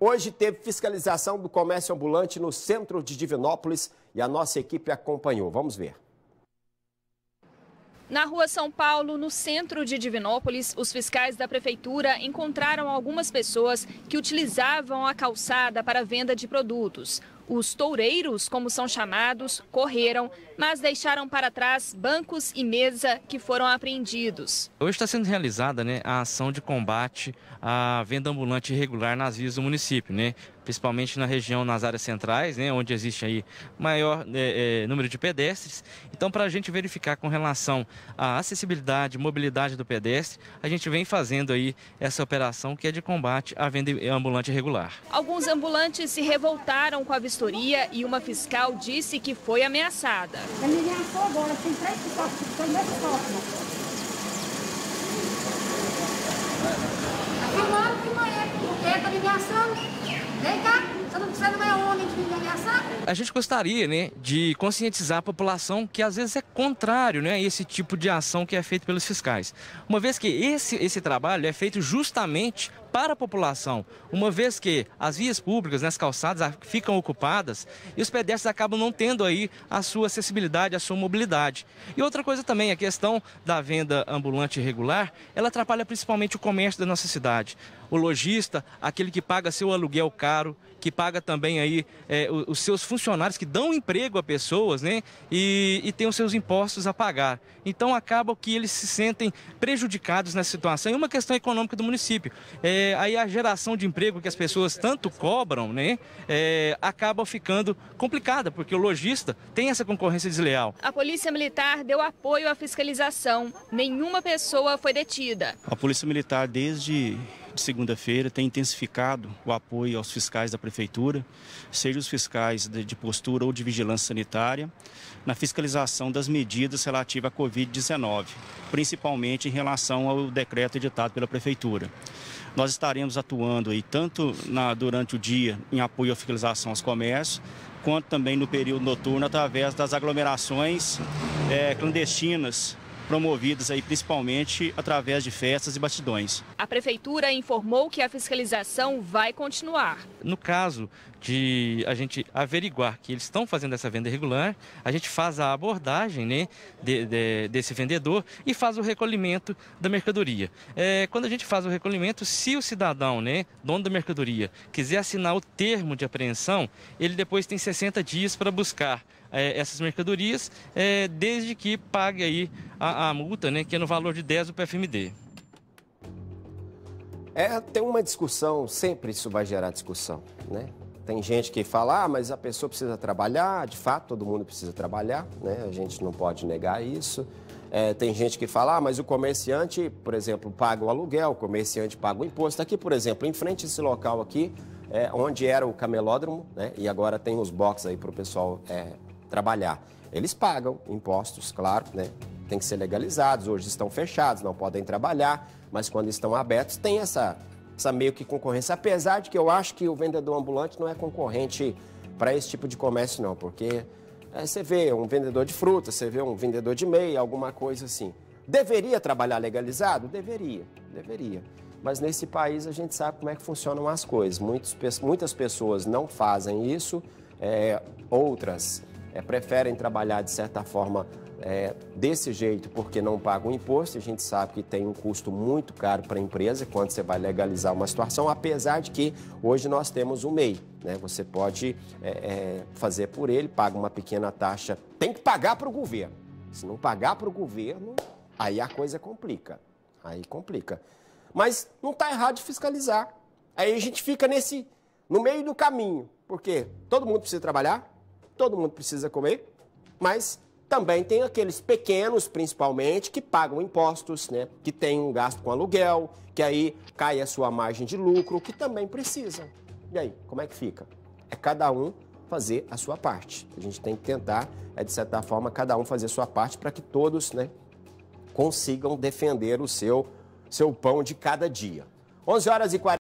Hoje teve fiscalização do comércio ambulante no centro de Divinópolis e a nossa equipe acompanhou. Vamos ver. Na rua São Paulo, no centro de Divinópolis, os fiscais da prefeitura encontraram algumas pessoas que utilizavam a calçada para venda de produtos. Os toureiros, como são chamados, correram, mas deixaram para trás bancos e mesa que foram apreendidos. Hoje está sendo realizada né, a ação de combate à venda ambulante irregular nas vias do município. Né? principalmente na região, nas áreas centrais, né, onde existe aí maior é, é, número de pedestres. Então, para a gente verificar com relação à acessibilidade, mobilidade do pedestre, a gente vem fazendo aí essa operação que é de combate à venda ambulante irregular. Alguns ambulantes se revoltaram com a vistoria e uma fiscal disse que foi ameaçada. ameaçou agora, tem três fiscais, foi nesse Vem cá, você não, é homem de me ameaçar? A gente gostaria, né, de conscientizar a população que às vezes é contrário, né, a esse tipo de ação que é feito pelos fiscais. Uma vez que esse, esse trabalho é feito justamente para a população, uma vez que as vias públicas, né, as calçadas ah, ficam ocupadas e os pedestres acabam não tendo aí a sua acessibilidade, a sua mobilidade. E outra coisa também, a questão da venda ambulante irregular, ela atrapalha principalmente o comércio da nossa cidade. O lojista, aquele que paga seu aluguel caro, que paga também aí é, os seus funcionários que dão emprego a pessoas, né? E, e tem os seus impostos a pagar. Então acaba que eles se sentem prejudicados nessa situação. E uma questão econômica do município. É, aí a geração de emprego que as pessoas tanto cobram, né? É, acaba ficando complicada, porque o lojista tem essa concorrência desleal. A Polícia Militar deu apoio à fiscalização. Nenhuma pessoa foi detida. A Polícia Militar, desde segunda-feira, tem intensificado o apoio aos fiscais da Prefeitura, seja os fiscais de postura ou de vigilância sanitária, na fiscalização das medidas relativas à Covid-19, principalmente em relação ao decreto editado pela Prefeitura. Nós estaremos atuando aí tanto na, durante o dia em apoio à fiscalização aos comércios, quanto também no período noturno através das aglomerações é, clandestinas promovidas aí principalmente através de festas e bastidões. A prefeitura informou que a fiscalização vai continuar. No caso de a gente averiguar que eles estão fazendo essa venda irregular, a gente faz a abordagem né, de, de, desse vendedor e faz o recolhimento da mercadoria. É, quando a gente faz o recolhimento, se o cidadão, né, dono da mercadoria, quiser assinar o termo de apreensão, ele depois tem 60 dias para buscar é, essas mercadorias, é, desde que pague aí a, a multa, né, que é no valor de 10 do PFMD. É, tem uma discussão, sempre isso vai gerar discussão, né? Tem gente que fala, ah, mas a pessoa precisa trabalhar, de fato, todo mundo precisa trabalhar, né? A gente não pode negar isso. É, tem gente que fala, ah, mas o comerciante, por exemplo, paga o aluguel, o comerciante paga o imposto. Aqui, por exemplo, em frente a esse local aqui, é, onde era o camelódromo, né? E agora tem os boxes aí para o pessoal é, trabalhar. Eles pagam impostos, claro, né? têm que ser legalizados, hoje estão fechados, não podem trabalhar, mas quando estão abertos tem essa, essa meio que concorrência. Apesar de que eu acho que o vendedor ambulante não é concorrente para esse tipo de comércio, não, porque é, você vê um vendedor de fruta, você vê um vendedor de meia, alguma coisa assim. Deveria trabalhar legalizado? Deveria, deveria. Mas nesse país a gente sabe como é que funcionam as coisas. Muitos, muitas pessoas não fazem isso, é, outras é, preferem trabalhar de certa forma é, desse jeito porque não pagam imposto. A gente sabe que tem um custo muito caro para a empresa quando você vai legalizar uma situação, apesar de que hoje nós temos o MEI. Né? Você pode é, é fazer por ele, paga uma pequena taxa. Tem que pagar para o governo. Se não pagar para o governo, aí a coisa complica. Aí complica. Mas não está errado de fiscalizar. Aí a gente fica nesse no meio do caminho, porque todo mundo precisa trabalhar, todo mundo precisa comer, mas também tem aqueles pequenos, principalmente, que pagam impostos, né? que têm um gasto com aluguel, que aí cai a sua margem de lucro, que também precisa. E aí, como é que fica? É cada um fazer a sua parte. A gente tem que tentar, é, de certa forma, cada um fazer a sua parte para que todos né, consigam defender o seu, seu pão de cada dia. 11 horas e 40